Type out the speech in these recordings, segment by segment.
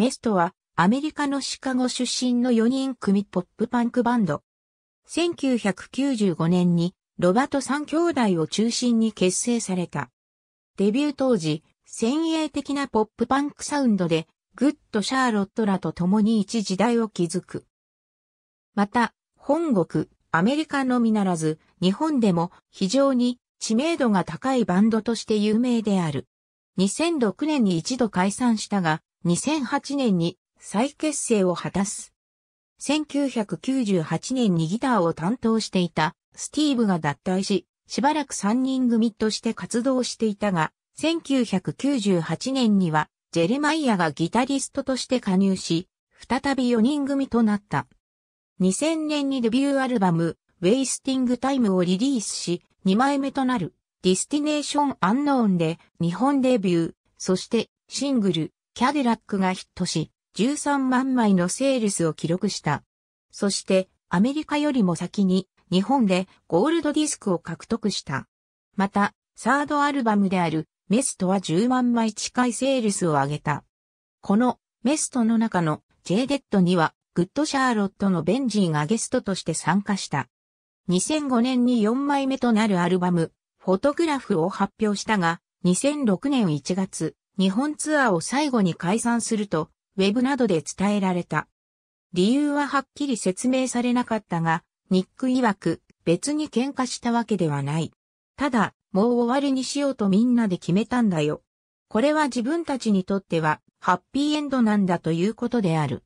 メストはアメリカのシカゴ出身の4人組ポップパンクバンド。1995年にロバと3兄弟を中心に結成された。デビュー当時、先鋭的なポップパンクサウンドで、グッド・シャーロットらと共に一時代を築く。また、本国、アメリカのみならず、日本でも非常に知名度が高いバンドとして有名である。2006年に一度解散したが、2008年に再結成を果たす。1998年にギターを担当していたスティーブが脱退し、しばらく3人組として活動していたが、1998年にはジェルマイアがギタリストとして加入し、再び4人組となった。2000年にデビューアルバム、Wasting Time をリリースし、2枚目となる、Destination Unknown で日本デビュー、そしてシングル、キャデラックがヒットし、13万枚のセールスを記録した。そして、アメリカよりも先に、日本でゴールドディスクを獲得した。また、サードアルバムである、メストは10万枚近いセールスを上げた。この、メストの中の、ジェ e デッドには、グッドシャーロットのベンジーがゲストとして参加した。2005年に4枚目となるアルバム、フォトグラフを発表したが、2006年1月、日本ツアーを最後に解散すると、ウェブなどで伝えられた。理由ははっきり説明されなかったが、ニック曰く、別に喧嘩したわけではない。ただ、もう終わりにしようとみんなで決めたんだよ。これは自分たちにとっては、ハッピーエンドなんだということである。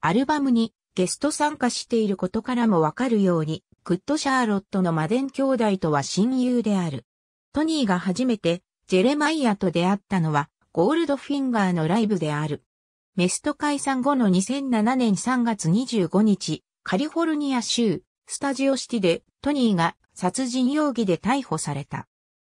アルバムにゲスト参加していることからもわかるように、グッドシャーロットのマデン兄弟とは親友である。トニーが初めてジェレマイアと出会ったのはゴールドフィンガーのライブである。メスト解散後の2007年3月25日、カリフォルニア州、スタジオシティでトニーが殺人容疑で逮捕された。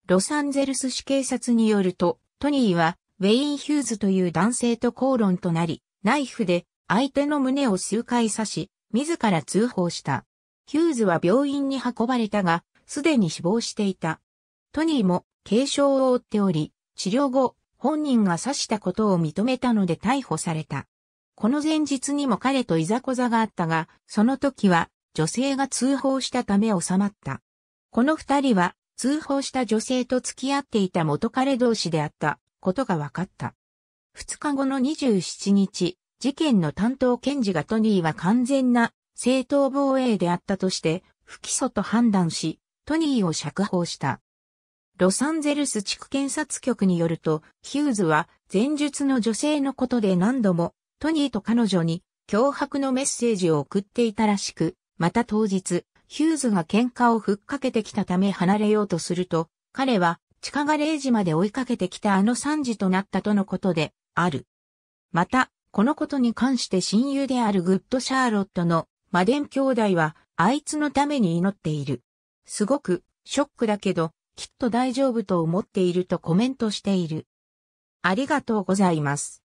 ロサンゼルス市警察によると、トニーはウェイン・ヒューズという男性と口論となり、ナイフで相手の胸を数回刺し、自ら通報した。ヒューズは病院に運ばれたが、すでに死亡していた。トニーも軽傷を負っており、治療後、本人が刺したことを認めたので逮捕された。この前日にも彼といざこざがあったが、その時は女性が通報したため収まった。この二人は通報した女性と付き合っていた元彼同士であったことが分かった。二日後の27日、事件の担当検事がトニーは完全な正当防衛であったとして不起訴と判断し、トニーを釈放した。ロサンゼルス地区検察局によると、ヒューズは前述の女性のことで何度もトニーと彼女に脅迫のメッセージを送っていたらしく、また当日、ヒューズが喧嘩をふっかけてきたため離れようとすると、彼は地下が0時まで追いかけてきたあの3時となったとのことである。また、このことに関して親友であるグッド・シャーロットのマデン兄弟は、あいつのために祈っている。すごく、ショックだけど、きっと大丈夫と思っているとコメントしている。ありがとうございます。